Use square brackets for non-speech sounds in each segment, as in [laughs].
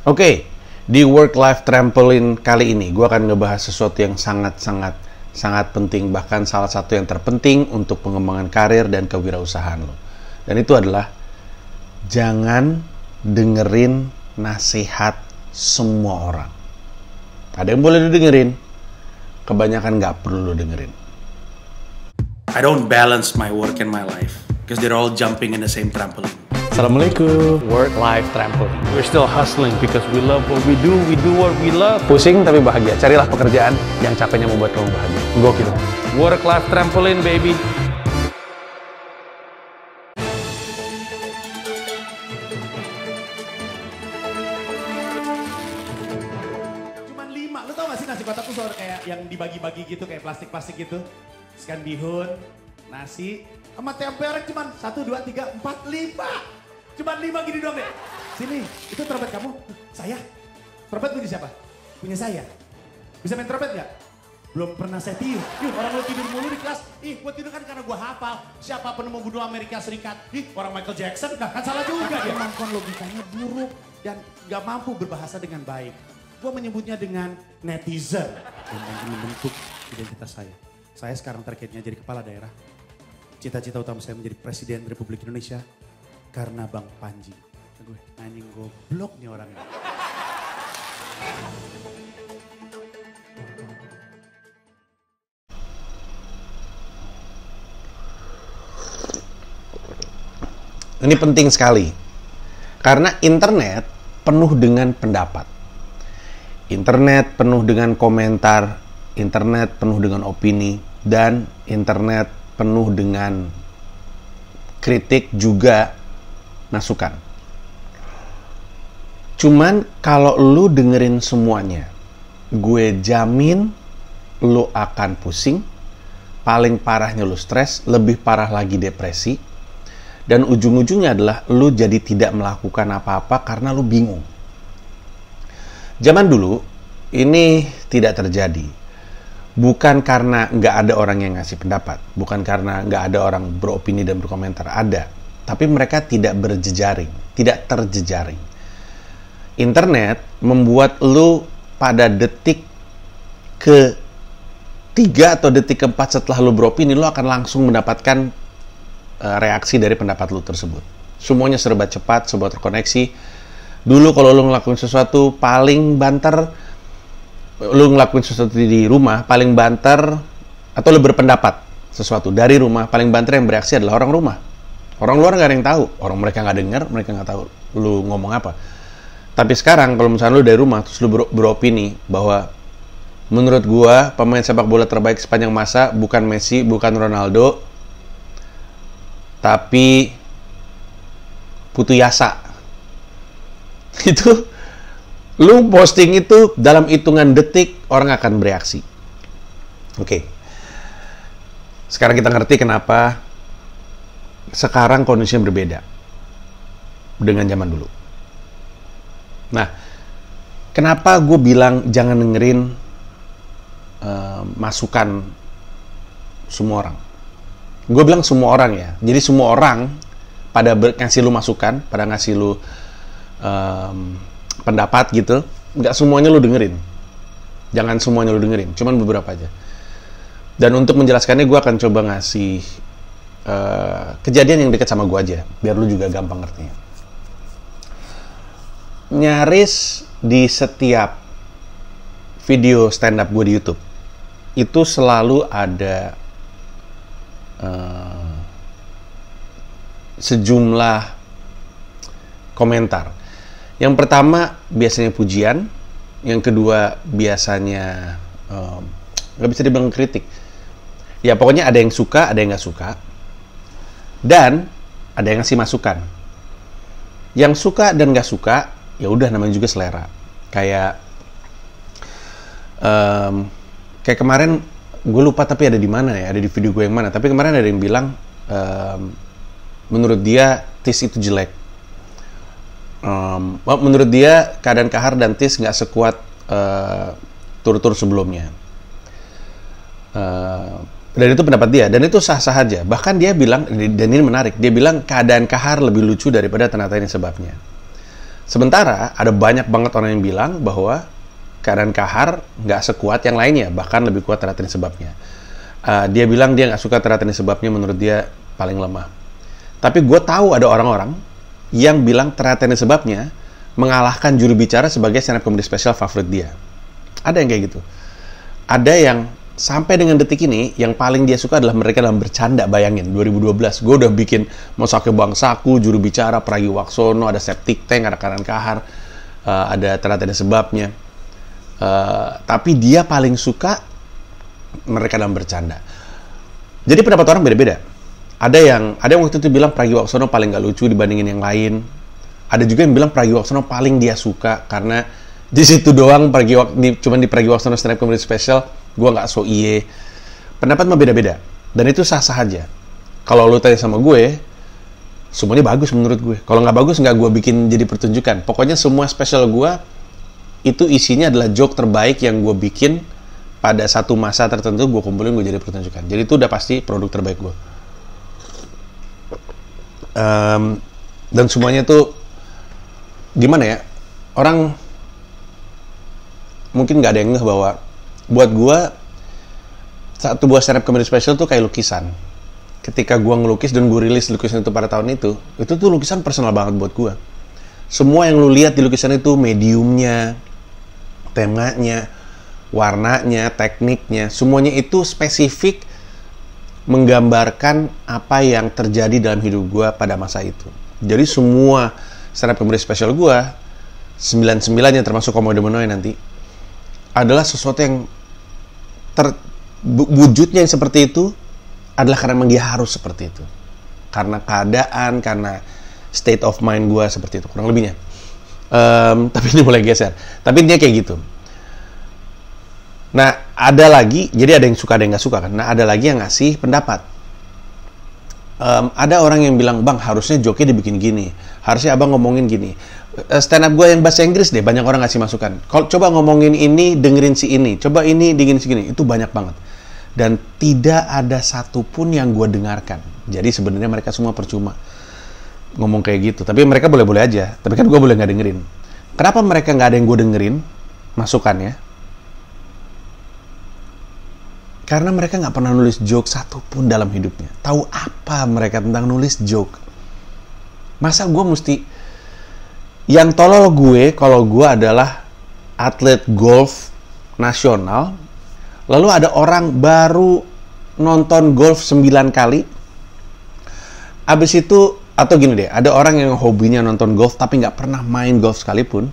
Oke, di work life trampoline kali ini gue akan ngebahas sesuatu yang sangat-sangat sangat penting bahkan salah satu yang terpenting untuk pengembangan karir dan kewirausahaan lo. Dan itu adalah jangan dengerin nasihat semua orang. Ada yang boleh didengerin, kebanyakan nggak perlu lo dengerin. I don't balance my work and my life because they're all jumping in the same trampoline. Assalamualaikum. Work life trampoline. We're still hustling because we love what we do. We do what we love. Pusing tapi bahagia. Carilah pekerjaan yang capeknya membuat kamu bahagia. Gokil. Work life trampoline baby. Cuman lima. tau gak sih nasi soal kayak yang dibagi-bagi gitu kayak plastik-plastik gitu. Sekian bihun, nasi, sama tempe orek cuman satu dua tiga empat lima Cuma lima gini doang deh. Sini, itu trompet kamu. Saya? Trompet punya siapa? Punya saya. Bisa main trompet nggak? Belum pernah saya tiup. Yuh, orang lu tidur mulu di kelas. Ih, gua tidur kan karena gue hafal. Siapa penemu budu Amerika Serikat? Ih, orang Michael Jackson. Nah, kan salah juga dia. Emang kan logikanya buruk dan gak mampu berbahasa dengan baik. gue menyebutnya dengan netizen. Dan ini bentuk identitas saya. Saya sekarang targetnya jadi kepala daerah. Cita-cita utama saya menjadi Presiden Republik Indonesia karena Bang Panji. Gue anjing goblok nih orangnya. Ini penting sekali. Karena internet penuh dengan pendapat. Internet penuh dengan komentar, internet penuh dengan opini, dan internet penuh dengan kritik juga masukan. Cuman kalau lu dengerin semuanya, gue jamin lu akan pusing, paling parahnya lu stres, lebih parah lagi depresi, dan ujung-ujungnya adalah lu jadi tidak melakukan apa-apa karena lu bingung. Zaman dulu, ini tidak terjadi bukan karena nggak ada orang yang ngasih pendapat, bukan karena nggak ada orang beropini dan berkomentar, ada tapi mereka tidak berjejaring, tidak terjejaring. Internet membuat lu pada detik ke tiga atau detik keempat setelah lu beropini, lu akan langsung mendapatkan eh, reaksi dari pendapat lu tersebut. Semuanya serba cepat, serba terkoneksi. Dulu kalau lu ngelakuin sesuatu paling banter, lu ngelakuin sesuatu di rumah paling banter atau lu berpendapat sesuatu dari rumah paling banter yang bereaksi adalah orang rumah Orang luar nggak ada yang tahu, orang mereka nggak dengar, mereka nggak tahu lu ngomong apa. Tapi sekarang kalau misalnya lu dari rumah terus lu ber beropini bahwa menurut gua pemain sepak bola terbaik sepanjang masa bukan Messi, bukan Ronaldo, tapi Putu Yasa. [laughs] Itu lu posting itu dalam hitungan detik orang akan bereaksi. Oke. Okay. Sekarang kita ngerti kenapa sekarang kondisinya berbeda dengan zaman dulu. Nah, kenapa gue bilang jangan dengerin uh, masukan semua orang? Gue bilang semua orang ya. Jadi semua orang pada ber- ngasih lu masukan, pada ngasih lu um, pendapat gitu, nggak semuanya lu dengerin. Jangan semuanya lu dengerin, cuman beberapa aja. Dan untuk menjelaskannya, gue akan coba ngasih Eh, kejadian yang dekat sama gue aja biar lu juga gampang ngerti nyaris di setiap video stand up gue di YouTube itu selalu ada uh, sejumlah komentar. Yang pertama biasanya pujian, yang kedua biasanya eh, nggak uh, bisa dibilang kritik. Ya pokoknya ada yang suka, ada yang nggak suka dan ada yang ngasih masukan yang suka dan gak suka ya udah namanya juga selera kayak um, kayak kemarin gue lupa tapi ada di mana ya ada di video gue yang mana tapi kemarin ada yang bilang um, menurut dia tis itu jelek um, menurut dia keadaan kahar dan tis nggak sekuat uh, tur-tur sebelumnya eh, dan itu pendapat dia dan itu sah-sah aja bahkan dia bilang dan ini menarik dia bilang keadaan kahar lebih lucu daripada ternyata ini sebabnya sementara ada banyak banget orang yang bilang bahwa keadaan kahar nggak sekuat yang lainnya bahkan lebih kuat ternyata ini sebabnya uh, dia bilang dia nggak suka ternyata ini sebabnya menurut dia paling lemah tapi gue tahu ada orang-orang yang bilang ternyata ini sebabnya mengalahkan juru bicara sebagai stand up comedy special favorit dia ada yang kayak gitu ada yang sampai dengan detik ini yang paling dia suka adalah mereka dalam bercanda bayangin 2012 gue udah bikin Mosake Bangsaku juru bicara Pragi Waksono ada Septic Tank ada Kanan Kahar uh, ada ternyata ada sebabnya uh, tapi dia paling suka mereka dalam bercanda jadi pendapat orang beda-beda ada yang ada yang waktu itu bilang Pragi Waksono paling gak lucu dibandingin yang lain ada juga yang bilang Pragi Waksono paling dia suka karena di situ doang pergi Wak, di, cuman di Pragi Waksono stand up comedy special gue gak so iye pendapat mah beda-beda dan itu sah-sah aja kalau lo tanya sama gue semuanya bagus menurut gue kalau nggak bagus nggak gue bikin jadi pertunjukan pokoknya semua special gue itu isinya adalah joke terbaik yang gue bikin pada satu masa tertentu gue kumpulin gue jadi pertunjukan jadi itu udah pasti produk terbaik gue um, dan semuanya tuh gimana ya orang mungkin nggak ada yang ngeh bahwa buat gue satu buah stand up comedy special tuh kayak lukisan ketika gue ngelukis dan gue rilis lukisan itu pada tahun itu itu tuh lukisan personal banget buat gue semua yang lu lihat di lukisan itu mediumnya temanya warnanya tekniknya semuanya itu spesifik menggambarkan apa yang terjadi dalam hidup gue pada masa itu jadi semua stand up comedy special gue 99 yang termasuk komedi Menoy nanti adalah sesuatu yang ter, wujudnya yang seperti itu adalah karena memang dia harus seperti itu karena keadaan karena state of mind gue seperti itu kurang lebihnya um, [laughs] tapi ini mulai geser tapi dia kayak gitu nah ada lagi jadi ada yang suka ada yang nggak suka kan nah ada lagi yang ngasih pendapat um, ada orang yang bilang bang harusnya joki dibikin gini harusnya abang ngomongin gini eh, stand up gue yang bahasa Inggris deh banyak orang ngasih masukan kalau coba ngomongin ini dengerin si ini coba ini dengerin si ini itu banyak banget dan tidak ada satupun yang gue dengarkan jadi sebenarnya mereka semua percuma ngomong kayak gitu tapi mereka boleh-boleh aja tapi kan gue boleh nggak dengerin kenapa mereka nggak ada yang gue dengerin masukannya karena mereka nggak pernah nulis joke satupun dalam hidupnya. Tahu apa mereka tentang nulis joke? Masa gue mesti... Yang tolol gue kalau gue adalah atlet golf nasional, lalu ada orang baru nonton golf 9 kali, abis itu atau gini deh, ada orang yang hobinya nonton golf tapi nggak pernah main golf sekalipun,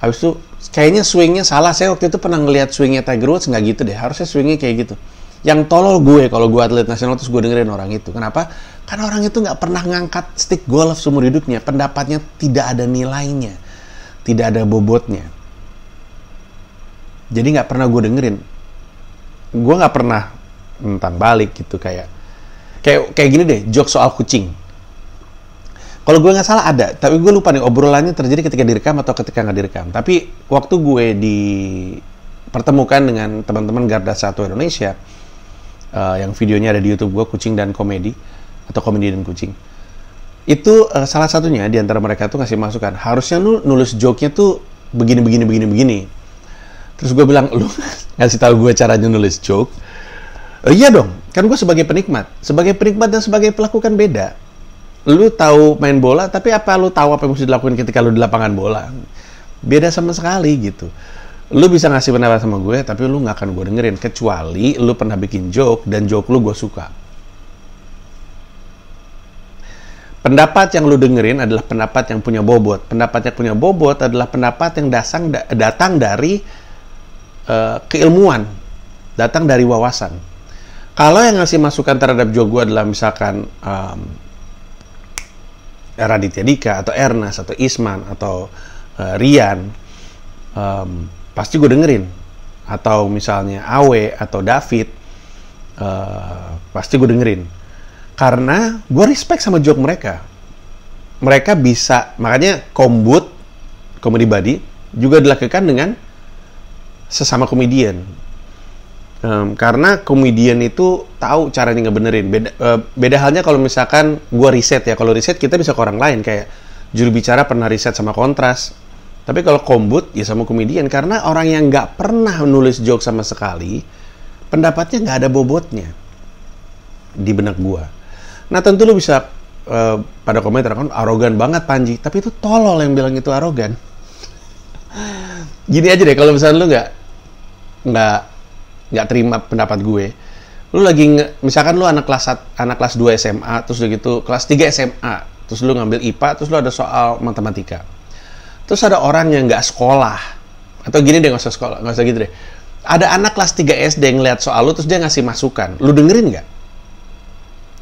habis itu kayaknya swingnya salah saya waktu itu pernah ngelihat swingnya Tiger Woods nggak gitu deh harusnya swingnya kayak gitu yang tolol gue kalau gue atlet nasional terus gue dengerin orang itu kenapa karena orang itu nggak pernah ngangkat stick golf seumur hidupnya pendapatnya tidak ada nilainya tidak ada bobotnya jadi nggak pernah gue dengerin gue nggak pernah tentang balik gitu kayak kayak kayak gini deh jok soal kucing kalau gue nggak salah ada, tapi gue lupa nih obrolannya terjadi ketika direkam atau ketika nggak direkam. Tapi waktu gue dipertemukan dengan teman-teman Garda Satu Indonesia, uh, yang videonya ada di YouTube gue, Kucing dan Komedi, atau Komedi dan Kucing, itu uh, salah satunya di antara mereka tuh ngasih masukan, harusnya lu nulis joke-nya tuh begini, begini, begini, begini. Terus gue bilang, lu [laughs] ngasih tahu gue caranya nulis joke, eh, iya dong, kan gue sebagai penikmat. Sebagai penikmat dan sebagai pelaku kan beda lu tahu main bola tapi apa lu tahu apa yang mesti dilakukan ketika lu di lapangan bola beda sama sekali gitu lu bisa ngasih pendapat sama gue tapi lu nggak akan gue dengerin kecuali lu pernah bikin joke dan joke lu gue suka pendapat yang lu dengerin adalah pendapat yang punya bobot pendapat yang punya bobot adalah pendapat yang dasang, datang dari uh, keilmuan datang dari wawasan kalau yang ngasih masukan terhadap joke gue adalah misalkan um, Raditya Dika atau Ernas atau Isman atau uh, Rian um, pasti gue dengerin atau misalnya Awe atau David uh, pasti gue dengerin karena gue respect sama joke mereka mereka bisa makanya kombut komedi body juga dilakukan dengan sesama komedian um, karena komedian itu tahu caranya ngebenerin beda uh, beda halnya kalau misalkan gue riset ya kalau riset kita bisa ke orang lain kayak juru bicara pernah riset sama kontras tapi kalau kombut ya sama komedian karena orang yang nggak pernah nulis joke sama sekali pendapatnya nggak ada bobotnya di benak gue nah tentu lu bisa uh, pada komentar kan arogan banget Panji tapi itu tolol yang bilang itu arogan [laughs] gini aja deh kalau misalnya lu nggak nggak nggak terima pendapat gue lu lagi misalkan lu anak kelas anak kelas 2 SMA terus udah gitu kelas 3 SMA terus lu ngambil IPA terus lu ada soal matematika terus ada orang yang nggak sekolah atau gini deh nggak usah sekolah nggak usah gitu deh ada anak kelas 3 SD yang lihat soal lu terus dia ngasih masukan lu dengerin nggak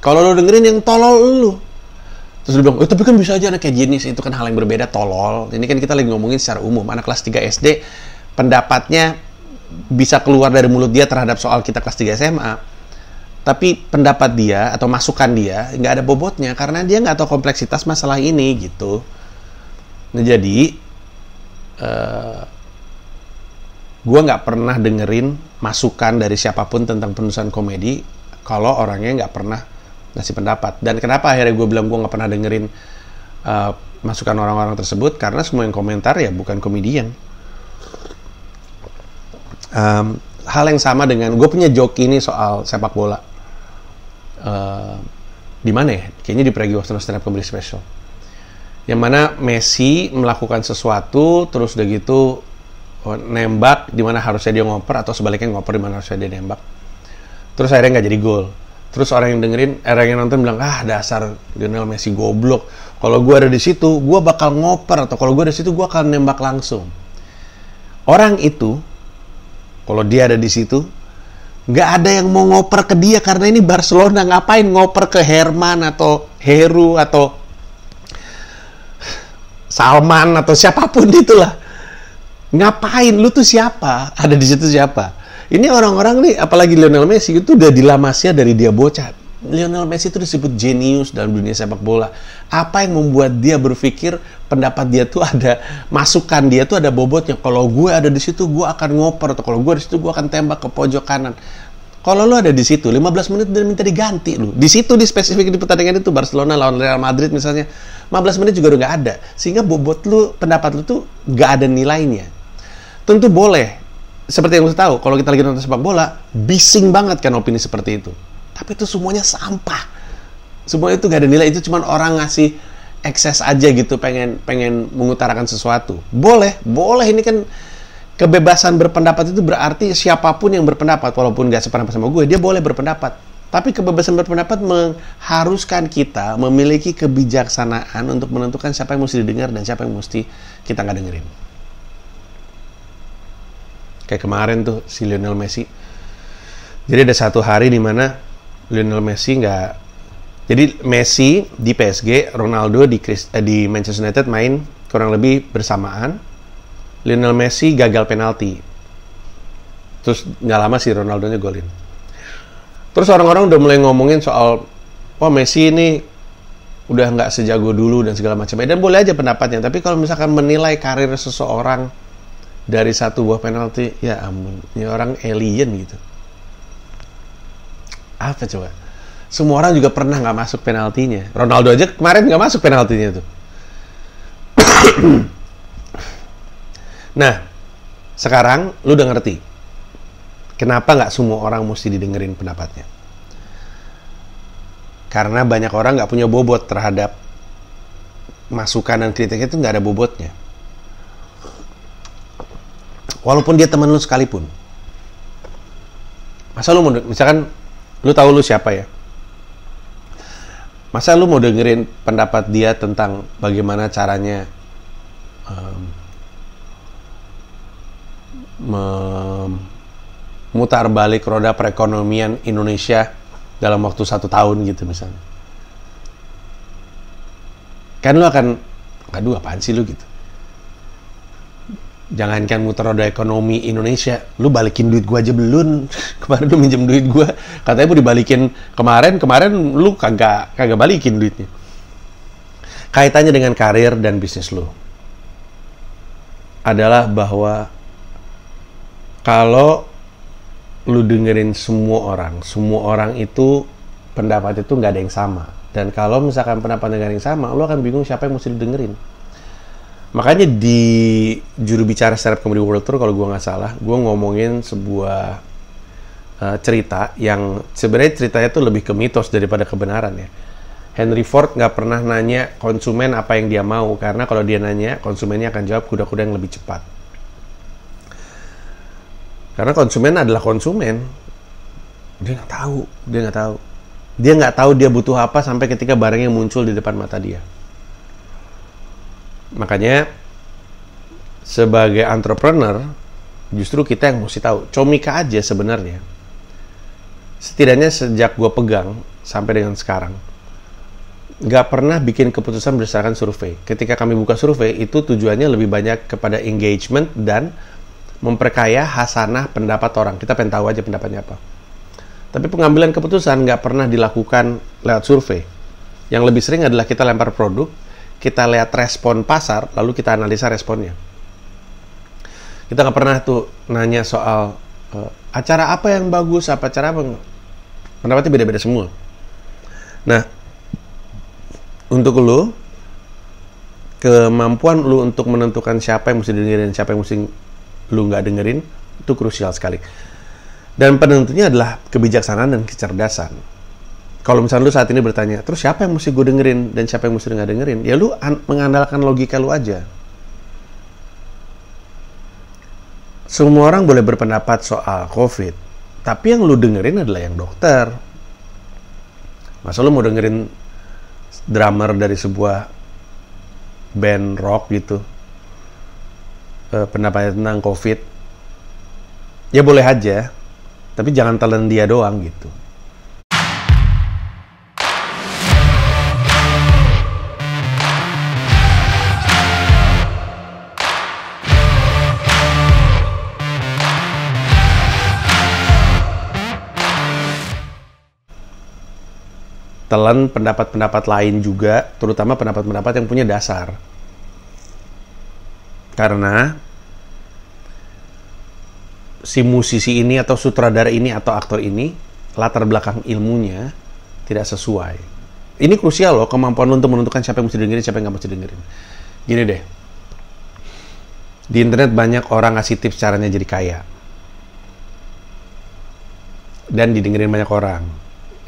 kalau lu dengerin yang tolol lu terus lu bilang, oh, tapi kan bisa aja anak kayak jenis itu kan hal yang berbeda tolol ini kan kita lagi ngomongin secara umum anak kelas 3 SD pendapatnya bisa keluar dari mulut dia terhadap soal kita kelas 3 SMA tapi pendapat dia atau masukan dia nggak ada bobotnya karena dia nggak tahu kompleksitas masalah ini gitu nah jadi uh, eh, gue nggak pernah dengerin masukan dari siapapun tentang penulisan komedi kalau orangnya nggak pernah ngasih pendapat dan kenapa akhirnya gue bilang gue nggak pernah dengerin uh, masukan orang-orang tersebut karena semua yang komentar ya bukan komedian um, hal yang sama dengan gue punya joke ini soal sepak bola uh, di mana ya kayaknya di Pragi Western Stand Up Comedy Special yang mana Messi melakukan sesuatu terus udah gitu oh, nembak di mana harusnya dia ngoper atau sebaliknya ngoper di mana harusnya dia nembak terus akhirnya nggak jadi gol terus orang yang dengerin eh, orang yang nonton bilang ah dasar Lionel Messi goblok kalau gue ada di situ gue bakal ngoper atau kalau gue ada di situ gue akan nembak langsung orang itu kalau dia ada di situ, nggak ada yang mau ngoper ke dia karena ini Barcelona ngapain ngoper ke Herman atau Heru atau Salman atau siapapun itulah ngapain lu tuh siapa ada di situ siapa ini orang-orang nih apalagi Lionel Messi itu udah dilamasnya dari dia bocah Lionel Messi itu disebut jenius dalam dunia sepak bola apa yang membuat dia berpikir pendapat dia tuh ada masukan dia tuh ada bobotnya kalau gue ada di situ gue akan ngoper atau kalau gue di situ gue akan tembak ke pojok kanan kalau lo ada di situ 15 menit dan minta diganti lo di situ di spesifik di pertandingan itu Barcelona lawan Real Madrid misalnya 15 menit juga udah nggak ada sehingga bobot lo pendapat lo tuh nggak ada nilainya tentu boleh seperti yang lo tahu kalau kita lagi nonton sepak bola bising banget kan opini seperti itu tapi itu semuanya sampah semua itu gak ada nilai itu cuman orang ngasih ekses aja gitu pengen pengen mengutarakan sesuatu boleh boleh ini kan kebebasan berpendapat itu berarti siapapun yang berpendapat walaupun nggak sependapat sama gue dia boleh berpendapat tapi kebebasan berpendapat mengharuskan kita memiliki kebijaksanaan untuk menentukan siapa yang mesti didengar dan siapa yang mesti kita nggak dengerin. Kayak kemarin tuh si Lionel Messi. Jadi ada satu hari di mana Lionel Messi nggak jadi Messi di PSG, Ronaldo di, Chris, eh, di Manchester United main kurang lebih bersamaan. Lionel Messi gagal penalti. Terus nggak lama si Ronaldonya golin. Terus orang-orang udah mulai ngomongin soal, wah oh, Messi ini udah nggak sejago dulu dan segala macam. Eh, dan boleh aja pendapatnya. Tapi kalau misalkan menilai karir seseorang dari satu buah penalti, ya ampun, ini ya orang alien gitu. Apa coba? semua orang juga pernah nggak masuk penaltinya. Ronaldo aja kemarin nggak masuk penaltinya tuh. [coughs] nah, sekarang lu udah ngerti kenapa nggak semua orang mesti didengerin pendapatnya. Karena banyak orang nggak punya bobot terhadap masukan dan kritiknya itu nggak ada bobotnya. Walaupun dia teman lu sekalipun. Masa lu misalkan lu tahu lu siapa ya? masa lu mau dengerin pendapat dia tentang bagaimana caranya um, memutar balik roda perekonomian Indonesia dalam waktu satu tahun gitu misalnya kan lu akan aduh apaan sih lu gitu jangankan muter roda ekonomi Indonesia, lu balikin duit gua aja belum. [laughs] kemarin lu minjem duit gua, katanya mau dibalikin kemarin, kemarin lu kagak kagak balikin duitnya. Kaitannya dengan karir dan bisnis lu adalah bahwa kalau lu dengerin semua orang, semua orang itu pendapat itu nggak ada yang sama. Dan kalau misalkan pendapat yang sama, lu akan bingung siapa yang mesti lu dengerin makanya di juru bicara startup comedy world tour kalau gue nggak salah gue ngomongin sebuah uh, cerita yang sebenarnya ceritanya tuh lebih ke mitos daripada kebenaran ya Henry Ford nggak pernah nanya konsumen apa yang dia mau karena kalau dia nanya konsumennya akan jawab kuda-kuda yang lebih cepat karena konsumen adalah konsumen dia nggak tahu dia nggak tahu dia nggak tahu dia butuh apa sampai ketika barangnya muncul di depan mata dia makanya sebagai entrepreneur justru kita yang mesti tahu comika aja sebenarnya setidaknya sejak gue pegang sampai dengan sekarang nggak pernah bikin keputusan berdasarkan survei ketika kami buka survei itu tujuannya lebih banyak kepada engagement dan memperkaya hasanah pendapat orang kita pengen tahu aja pendapatnya apa tapi pengambilan keputusan nggak pernah dilakukan lewat survei yang lebih sering adalah kita lempar produk kita lihat respon pasar, lalu kita analisa responnya. Kita nggak pernah tuh nanya soal uh, acara apa yang bagus, apa acara apa. Pendapatnya beda-beda semua. Nah, untuk lo, kemampuan lo untuk menentukan siapa yang mesti dengerin, siapa yang mesti lo nggak dengerin, itu krusial sekali. Dan penentunya adalah kebijaksanaan dan kecerdasan kalau misalnya lu saat ini bertanya, terus siapa yang mesti gue dengerin dan siapa yang mesti nggak dengerin? Ya lu mengandalkan logika lu aja. Semua orang boleh berpendapat soal COVID, tapi yang lu dengerin adalah yang dokter. Masa lu mau dengerin drummer dari sebuah band rock gitu, eh, pendapatnya tentang COVID, ya boleh aja, tapi jangan talent dia doang gitu. telan pendapat-pendapat lain juga, terutama pendapat-pendapat yang punya dasar. Karena si musisi ini atau sutradara ini atau aktor ini latar belakang ilmunya tidak sesuai. Ini krusial loh kemampuan lo untuk menentukan siapa yang mesti dengerin, siapa yang nggak mesti dengerin. Gini deh, di internet banyak orang ngasih tips caranya jadi kaya dan didengerin banyak orang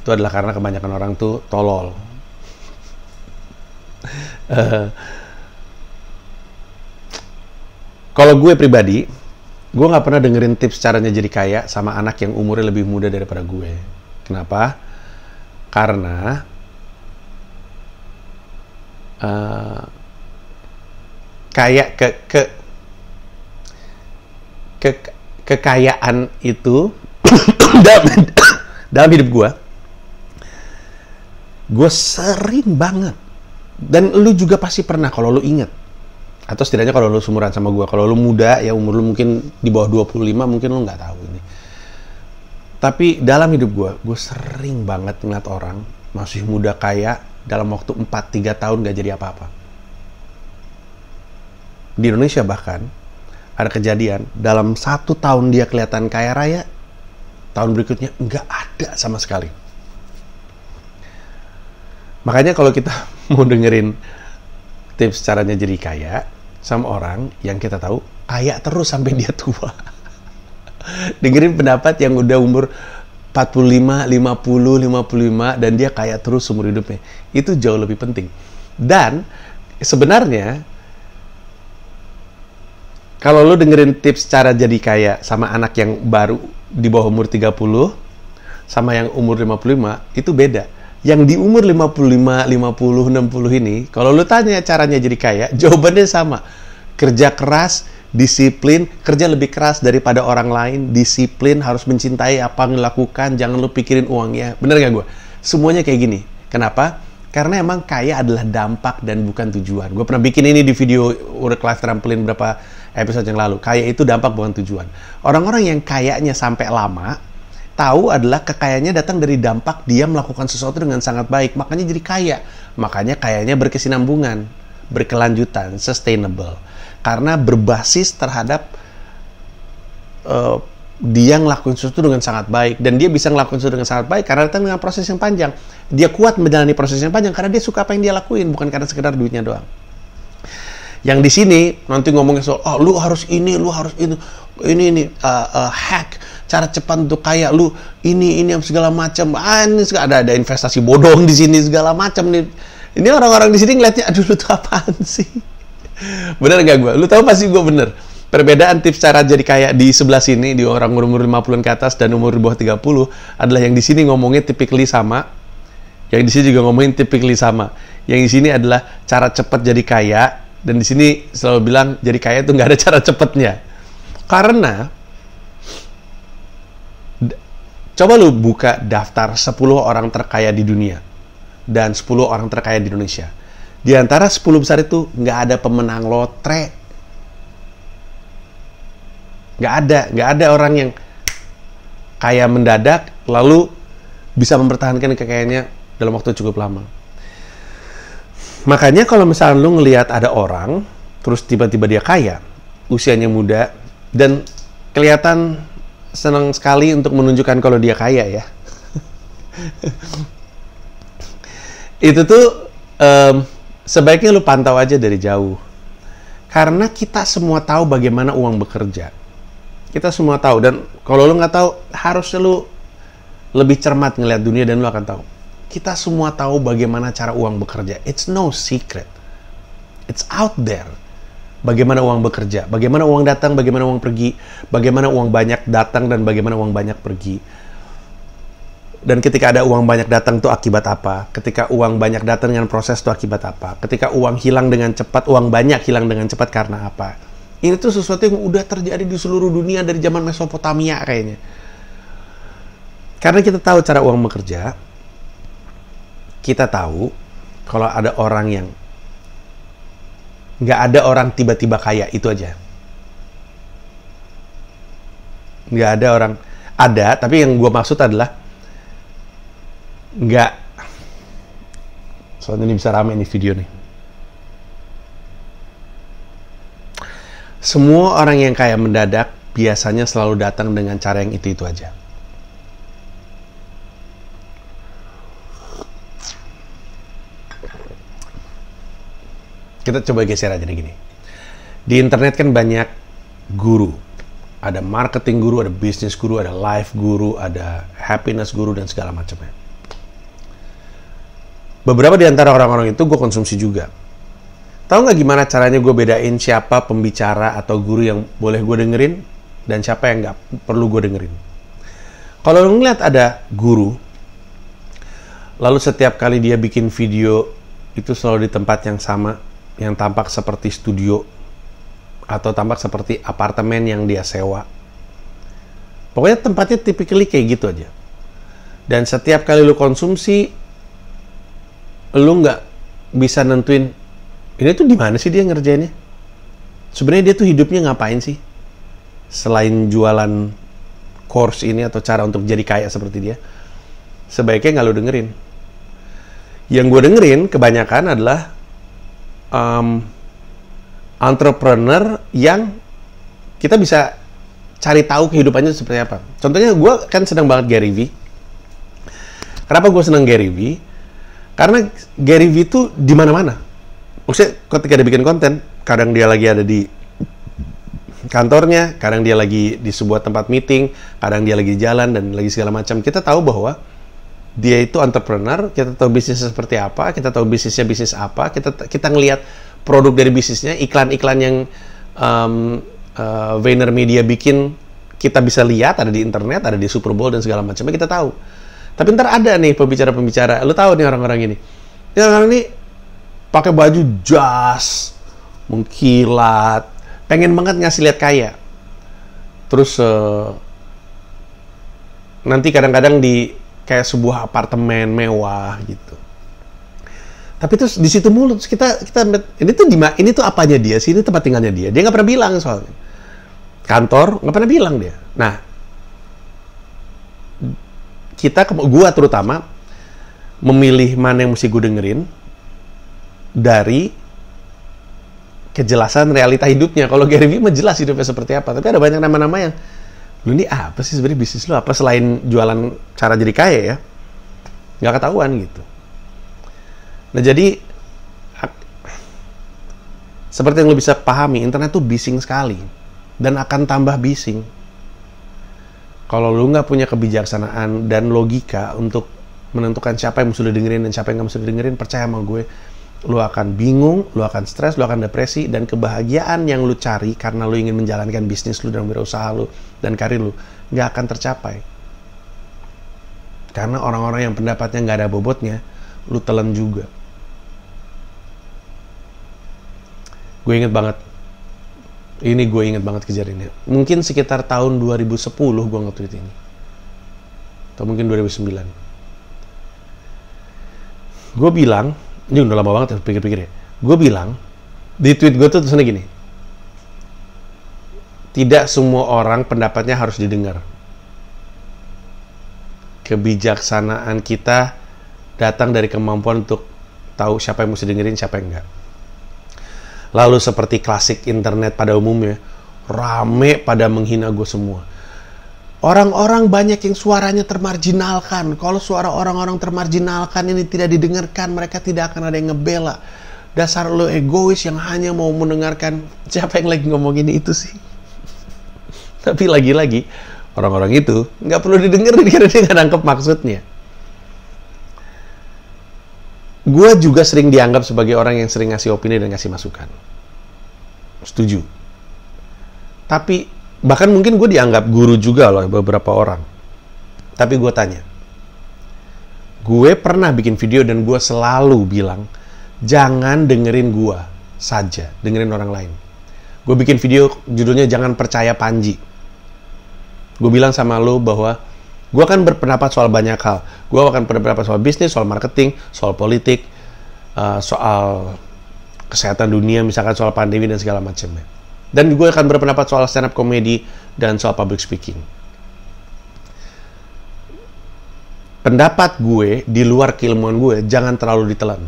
itu adalah karena kebanyakan orang tuh tolol. uh, kalau gue pribadi, gue nggak pernah dengerin tips caranya jadi kaya sama anak yang umurnya lebih muda daripada gue. Kenapa? Karena uh, kayak ke, ke ke kekayaan itu [coughs] dalam [coughs] dalam hidup gue gue sering banget dan lu juga pasti pernah kalau lu inget atau setidaknya kalau lu sumuran sama gue kalau lu muda ya umur lu mungkin di bawah 25 mungkin lu nggak tahu ini tapi dalam hidup gue gue sering banget ngeliat orang masih muda kaya dalam waktu 4-3 tahun gak jadi apa-apa di Indonesia bahkan ada kejadian dalam satu tahun dia kelihatan kaya raya tahun berikutnya nggak ada sama sekali Makanya kalau kita [laughs] mau dengerin tips caranya jadi kaya sama orang yang kita tahu kaya terus sampai dia tua. [laughs] dengerin pendapat yang udah umur 45, 50, 55 dan dia kaya terus seumur hidupnya. Itu jauh lebih penting. Dan sebenarnya kalau lu dengerin tips cara jadi kaya sama anak yang baru di bawah umur 30 sama yang umur 55 itu beda yang di umur 55, 50, 60 ini, kalau lu tanya caranya jadi kaya, [laughs] jawabannya sama. Kerja keras, disiplin, kerja lebih keras daripada orang lain, disiplin, harus mencintai apa yang dilakukan, jangan lu pikirin uangnya. Bener gak gue? Semuanya kayak gini. Kenapa? Karena emang kaya adalah dampak dan bukan tujuan. Gue pernah bikin ini di video Work Life Trampoline berapa episode yang lalu. Kaya itu dampak bukan tujuan. Orang-orang yang kayaknya sampai lama, tahu adalah kekayaannya datang dari dampak dia melakukan sesuatu dengan sangat baik. Makanya jadi kaya. Makanya kayanya berkesinambungan, berkelanjutan, sustainable. Karena berbasis terhadap uh, dia ngelakuin sesuatu dengan sangat baik dan dia bisa ngelakuin sesuatu dengan sangat baik karena datang dengan proses yang panjang. Dia kuat menjalani proses yang panjang karena dia suka apa yang dia lakuin, bukan karena sekedar duitnya doang. Yang di sini nanti ngomongin soal oh lu harus ini, lu harus itu, ini ini uh, uh, hack cara cepat untuk kaya lu ini ini segala macam ah ini ada ada investasi bodong di sini segala macam nih ini orang-orang di sini ngeliatnya aduh lu tuh apaan sih [laughs] bener gak gue lu tau pasti gue bener perbedaan tips cara jadi kaya di sebelah sini di orang umur 50 ke atas dan umur di bawah 30 adalah yang di sini ngomongnya typically sama yang di sini juga ngomongin typically sama yang di sini adalah cara cepat jadi kaya dan di sini selalu bilang jadi kaya itu nggak ada cara cepatnya karena Coba lu buka daftar 10 orang terkaya di dunia dan 10 orang terkaya di Indonesia. Di antara 10 besar itu nggak ada pemenang lotre. Nggak ada, nggak ada orang yang kaya mendadak lalu bisa mempertahankan kekayaannya dalam waktu cukup lama. Makanya kalau misalnya lu ngelihat ada orang terus tiba-tiba dia kaya, usianya muda dan kelihatan senang sekali untuk menunjukkan kalau dia kaya ya. itu tuh um, sebaiknya lu pantau aja dari jauh. Karena kita semua tahu bagaimana uang bekerja. Kita semua tahu dan kalau lu nggak tahu harusnya lu lebih cermat ngelihat dunia dan lu akan tahu. Kita semua tahu bagaimana cara uang bekerja. It's no secret. It's out there bagaimana uang bekerja, bagaimana uang datang, bagaimana uang pergi, bagaimana uang banyak datang dan bagaimana uang banyak pergi. Dan ketika ada uang banyak datang itu akibat apa? Ketika uang banyak datang dengan proses itu akibat apa? Ketika uang hilang dengan cepat, uang banyak hilang dengan cepat karena apa? Ini tuh sesuatu yang udah terjadi di seluruh dunia dari zaman Mesopotamia kayaknya. Karena kita tahu cara uang bekerja, kita tahu kalau ada orang yang nggak ada orang tiba-tiba kaya itu aja nggak ada orang ada tapi yang gue maksud adalah nggak soalnya ini bisa rame nih video nih semua orang yang kaya mendadak biasanya selalu datang dengan cara yang itu-itu aja Kita coba geser aja nih gini. Di internet kan banyak guru. Ada marketing guru, ada bisnis guru, ada life guru, ada happiness guru, dan segala macamnya. Beberapa di antara orang-orang itu gue konsumsi juga. Tahu nggak gimana caranya gue bedain siapa pembicara atau guru yang boleh gue dengerin dan siapa yang nggak perlu gue dengerin? Kalau lo ngeliat ada guru, lalu setiap kali dia bikin video itu selalu di tempat yang sama, yang tampak seperti studio atau tampak seperti apartemen yang dia sewa. Pokoknya tempatnya tipikally kayak gitu aja. Dan setiap kali lu konsumsi, lu nggak bisa nentuin ini tuh di mana sih dia ngerjainnya. Sebenarnya dia tuh hidupnya ngapain sih? Selain jualan course ini atau cara untuk jadi kaya seperti dia, sebaiknya nggak lu dengerin. Yang gue dengerin kebanyakan adalah um, entrepreneur yang kita bisa cari tahu kehidupannya seperti apa. Contohnya gue kan senang banget Gary V. Kenapa gue senang Gary V? Karena Gary V itu di mana-mana. Maksudnya ketika dia bikin konten, kadang dia lagi ada di kantornya, kadang dia lagi di sebuah tempat meeting, kadang dia lagi jalan dan lagi segala macam. Kita tahu bahwa dia itu entrepreneur, kita tahu bisnisnya seperti apa, kita tahu bisnisnya bisnis apa, kita kita ngelihat produk dari bisnisnya, iklan-iklan yang um, uh, Vayner Media bikin kita bisa lihat ada di internet, ada di Super Bowl dan segala macamnya kita tahu. Tapi ntar ada nih pembicara-pembicara, lu tahu nih orang-orang ini. Ini orang -orang ini pakai baju jas, mengkilat, pengen banget ngasih lihat kaya. Terus uh, nanti kadang-kadang di kayak sebuah apartemen mewah gitu. Tapi terus di situ mulut terus kita kita ini tuh di ini tuh apanya dia sih ini tempat tinggalnya dia. Dia nggak pernah bilang soalnya. Kantor nggak pernah bilang dia. Nah, kita gua terutama memilih mana yang mesti gue dengerin dari kejelasan realita hidupnya. Kalau Gary Vee jelas hidupnya seperti apa, tapi ada banyak nama-nama yang lu ini apa sih sebenarnya bisnis lu apa selain jualan cara jadi kaya ya nggak ketahuan gitu nah jadi seperti yang lu bisa pahami internet tuh bising sekali dan akan tambah bising kalau lu nggak punya kebijaksanaan dan logika untuk menentukan siapa yang sudah dengerin dan siapa yang nggak sudah dengerin percaya sama gue lu akan bingung, lu akan stres, lu akan depresi, dan kebahagiaan yang lu cari karena lu ingin menjalankan bisnis lu dan wirausaha lu dan karir lu nggak akan tercapai karena orang-orang yang pendapatnya nggak ada bobotnya lu telan juga gue inget banget ini gue inget banget kejadiannya mungkin sekitar tahun 2010 gue nge-tweet ini atau mungkin 2009 gue bilang ini udah lama banget ya pikir-pikir ya gue bilang di tweet gue tuh tulisannya gini tidak semua orang pendapatnya harus didengar. Kebijaksanaan kita datang dari kemampuan untuk tahu siapa yang mesti dengerin, siapa yang enggak. Lalu seperti klasik internet pada umumnya, rame pada menghina gue semua. Orang-orang banyak yang suaranya termarginalkan. Kalau suara orang-orang termarginalkan ini tidak didengarkan, mereka tidak akan ada yang ngebela. Dasar lo egois yang hanya mau mendengarkan siapa yang lagi ngomongin itu sih tapi lagi-lagi, orang-orang itu nggak perlu didengerin [laughs] karena dia nggak nangkep maksudnya. Gue juga sering dianggap sebagai orang yang sering ngasih opini dan ngasih masukan. Setuju. Tapi bahkan mungkin gue dianggap guru juga loh beberapa orang. Tapi gue tanya, gue pernah bikin video dan gue selalu bilang, jangan dengerin gue saja, dengerin orang lain. Gue bikin video judulnya Jangan Percaya Panji gue bilang sama lo bahwa gue akan berpendapat soal banyak hal. Gue akan berpendapat soal bisnis, soal marketing, soal politik, uh, soal kesehatan dunia, misalkan soal pandemi dan segala macamnya. Dan gue akan berpendapat soal stand up comedy dan soal public speaking. Pendapat gue di luar keilmuan gue jangan terlalu ditelan.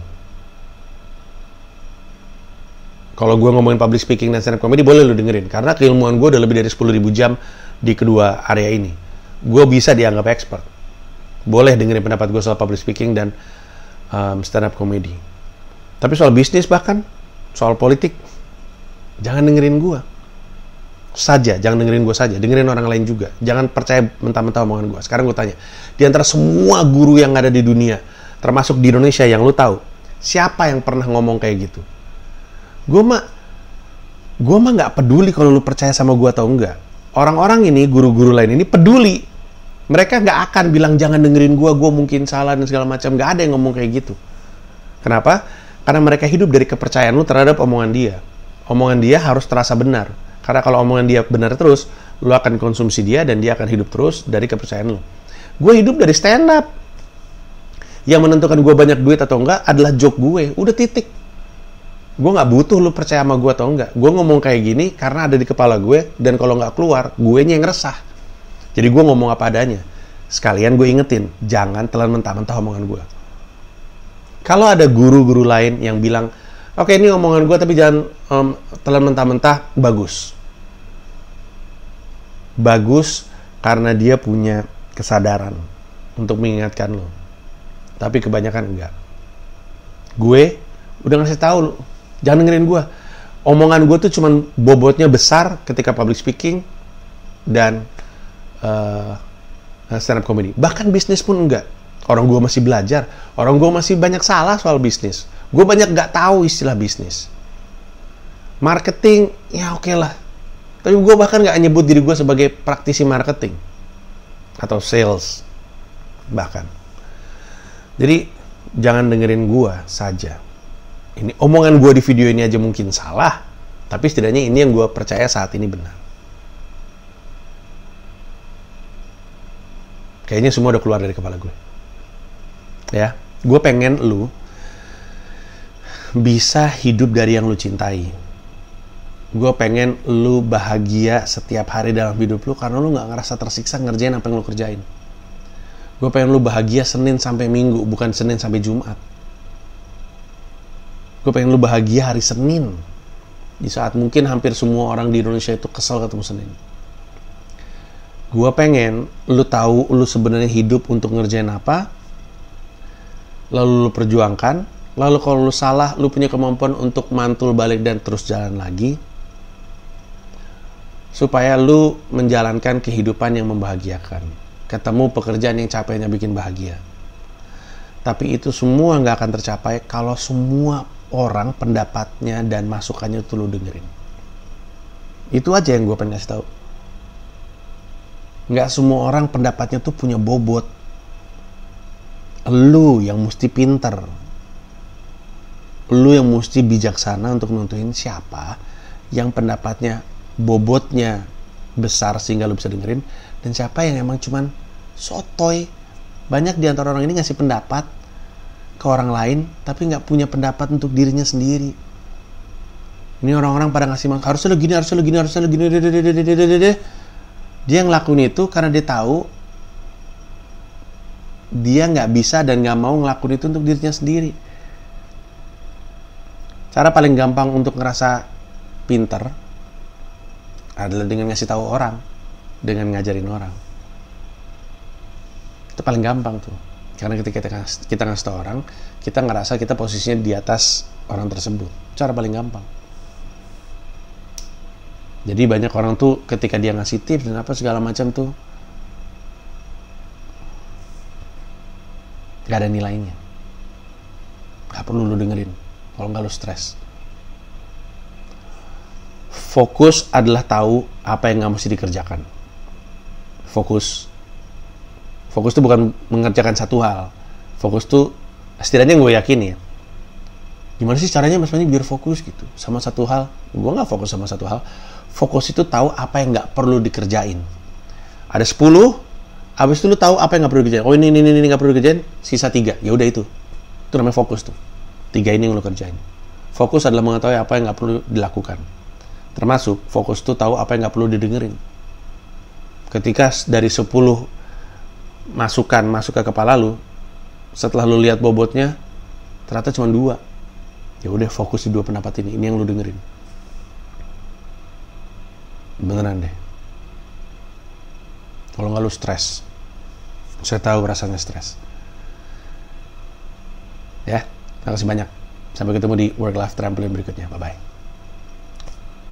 Kalau gue ngomongin public speaking dan stand up comedy boleh lo dengerin karena keilmuan gue udah lebih dari 10.000 jam di kedua area ini. Gue bisa dianggap expert. Boleh dengerin pendapat gue soal public speaking dan um, stand up comedy. Tapi soal bisnis bahkan, soal politik, jangan dengerin gue. Saja, jangan dengerin gue saja, dengerin orang lain juga. Jangan percaya mentah-mentah omongan gue. Sekarang gue tanya, di antara semua guru yang ada di dunia, termasuk di Indonesia yang lu tahu, siapa yang pernah ngomong kayak gitu? Gue mah, gue mah nggak peduli kalau lu percaya sama gue atau enggak orang-orang ini guru-guru lain ini peduli mereka nggak akan bilang jangan dengerin gue gue mungkin salah dan segala macam nggak ada yang ngomong kayak gitu kenapa karena mereka hidup dari kepercayaan lu terhadap omongan dia omongan dia harus terasa benar karena kalau omongan dia benar terus lu akan konsumsi dia dan dia akan hidup terus dari kepercayaan lu gue hidup dari stand up yang menentukan gue banyak duit atau enggak adalah joke gue udah titik gue nggak butuh lu percaya sama gue atau enggak gue ngomong kayak gini karena ada di kepala gue dan kalau nggak keluar gue yang resah jadi gue ngomong apa adanya sekalian gue ingetin jangan telan mentah-mentah omongan gue kalau ada guru-guru lain yang bilang oke okay, ini omongan gue tapi jangan um, telan mentah-mentah bagus bagus karena dia punya kesadaran untuk mengingatkan lo tapi kebanyakan enggak gue udah ngasih tahu lo Jangan dengerin gue. Omongan gue tuh cuman bobotnya besar ketika public speaking dan uh, eh, stand up comedy. Bahkan bisnis pun enggak. Orang gue masih belajar. Orang gue masih banyak salah soal bisnis. Gue banyak nggak tahu istilah bisnis. Marketing, ya oke okay lah. Tapi gue bahkan nggak nyebut diri gue sebagai praktisi marketing atau sales bahkan. Jadi jangan dengerin gue saja ini omongan gue di video ini aja mungkin salah, tapi setidaknya ini yang gue percaya saat ini benar. Kayaknya semua udah keluar dari kepala gue. Ya, gue pengen lu bisa hidup dari yang lu cintai. Gue pengen lu bahagia setiap hari dalam hidup lu karena lu gak ngerasa tersiksa ngerjain apa yang lu kerjain. Gue pengen lu bahagia Senin sampai Minggu, bukan Senin sampai Jumat gue pengen lu bahagia hari Senin di saat mungkin hampir semua orang di Indonesia itu kesel ketemu Senin gue pengen lu tahu lu sebenarnya hidup untuk ngerjain apa lalu lu perjuangkan lalu kalau lu salah lu punya kemampuan untuk mantul balik dan terus jalan lagi supaya lu menjalankan kehidupan yang membahagiakan. Ketemu pekerjaan yang capeknya bikin bahagia. Tapi itu semua nggak akan tercapai kalau semua orang pendapatnya dan masukannya tuh lu dengerin itu aja yang gue pengen kasih tahu nggak semua orang pendapatnya tuh punya bobot lu yang mesti pinter lu yang mesti bijaksana untuk nentuin siapa yang pendapatnya bobotnya besar sehingga lu bisa dengerin dan siapa yang emang cuman sotoy banyak di orang ini ngasih pendapat ke orang lain tapi nggak punya pendapat untuk dirinya sendiri ini orang-orang pada ngasih makan harusnya lo gini harusnya lo gini harusnya lo gini dia yang ngelakuin itu karena dia tahu dia nggak bisa dan nggak mau ngelakuin itu untuk dirinya sendiri cara paling gampang untuk ngerasa pinter adalah dengan ngasih tahu orang dengan ngajarin orang itu paling gampang tuh karena ketika kita, kita ngasih tau orang kita ngerasa kita posisinya di atas orang tersebut cara paling gampang jadi banyak orang tuh ketika dia ngasih tips dan apa segala macam tuh gak ada nilainya gak perlu lu dengerin kalau nggak lu stres fokus adalah tahu apa yang nggak mesti dikerjakan fokus fokus tuh bukan mengerjakan satu hal fokus tuh setidaknya gue yakin ya gimana sih caranya Mas Panji biar fokus gitu sama satu hal gue nggak fokus sama satu hal fokus itu tahu apa yang nggak perlu dikerjain ada 10 abis itu lu tahu apa yang nggak perlu dikerjain oh ini ini ini nggak perlu dikerjain sisa tiga ya udah itu itu namanya fokus tuh tiga ini yang lu kerjain fokus adalah mengetahui apa yang nggak perlu dilakukan termasuk fokus tuh tahu apa yang nggak perlu didengerin ketika dari sepuluh masukan masuk ke kepala lu setelah lu lihat bobotnya ternyata cuma dua ya udah fokus di dua pendapat ini ini yang lu dengerin beneran deh kalau nggak lu stres saya tahu rasanya stres ya terima kasih banyak sampai ketemu di work life trampoline berikutnya bye bye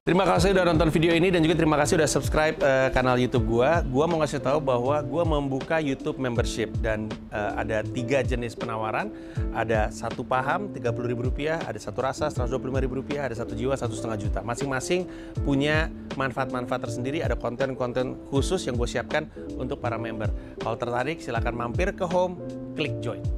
Terima kasih sudah nonton video ini dan juga terima kasih sudah subscribe uh, kanal YouTube gua. Gua mau ngasih tahu bahwa gua membuka YouTube membership dan uh, ada tiga jenis penawaran. Ada satu paham Rp30.000, ada satu rasa Rp125.000, ada satu jiwa satu setengah juta. Masing-masing punya manfaat-manfaat tersendiri. Ada konten-konten khusus yang gue siapkan untuk para member. Kalau tertarik silahkan mampir ke home, klik join.